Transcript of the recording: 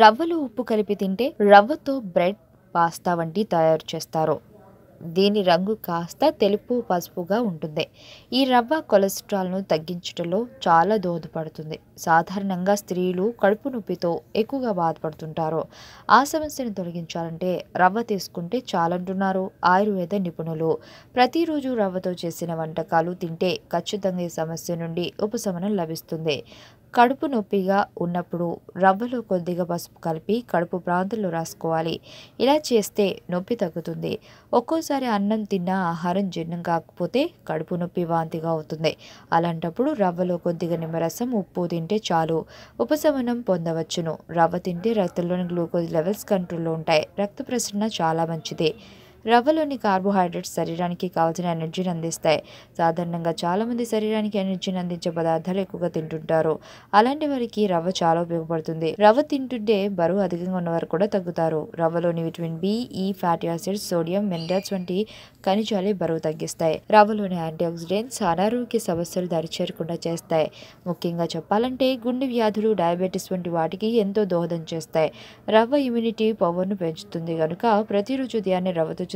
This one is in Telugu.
రవ్వలో ఉప్పు కలిపి తింటే రవ్వతో బ్రెడ్ పాస్తా వంటి తయారు చేస్తారు దీని రంగు కాస్త తెలుపు పసుపుగా ఉంటుంది ఈ రవ్వ కొలెస్ట్రాల్ను తగ్గించటంలో చాలా దోహదపడుతుంది సాధారణంగా స్త్రీలు కడుపు నొప్పితో ఎక్కువగా బాధపడుతుంటారు ఆ సమస్యను తొలగించాలంటే రవ్వ తీసుకుంటే చాలంటున్నారు ఆయుర్వేద నిపుణులు ప్రతిరోజు రవ్వతో చేసిన వంటకాలు తింటే ఖచ్చితంగా ఈ సమస్య నుండి ఉపశమనం లభిస్తుంది కడుపు నొప్పిగా ఉన్నప్పుడు రవ్వలో కొద్దిగా పసుపు కలిపి కడుపు ప్రాంతంలో రాసుకోవాలి ఇలా చేస్తే నొప్పి తగ్గుతుంది ఒక్కో ఒక్కోసారి అన్నం తిన్న ఆహారం జీర్ణం కాకపోతే కడుపు నొప్పి వాంతిగా అవుతుంది అలాంటప్పుడు రవ్వలో కొద్దిగా నిమ్మరసం ఉప్పు తింటే చాలు ఉపశమనం పొందవచ్చును రవ్వ తింటే రక్తంలోని గ్లూకోజ్ లెవెల్స్ కంట్రోల్లో ఉంటాయి రక్త ప్రసరణ చాలా మంచిది రవ్వలోని కార్బోహైడ్రేట్స్ శరీరానికి కావాల్సిన ఎనర్జీని అందిస్తాయి సాధారణంగా చాలామంది శరీరానికి ఎనర్జీని అందించే పదార్థాలు ఎక్కువగా తింటుంటారు అలాంటి వారికి రవ్వ చాలా ఉపయోగపడుతుంది రవ్వ తింటుంటే బరువు అధికంగా ఉన్నవారు కూడా తగ్గుతారు రవ్వలోని vitamin B E fatty acids sodium minerals వంటి ఖనిజాలే బరువు తగ్గిస్తాయి రవ్వలోని యాంటీ ఆక్సిడెంట్స్ అనారోగ్య సమస్యలు దరిచేరకుండా చేస్తాయి ముఖ్యంగా చెప్పాలంటే గుండె వ్యాధులు డయాబెటీస్ వంటి వాటికి ఎంతో దోహదం చేస్తాయి రవ్వ ఇమ్యూనిటీ పవర్ను పెంచుతుంది కనుక ప్రతిరోజు ఉదయాన్నే రవ్వతో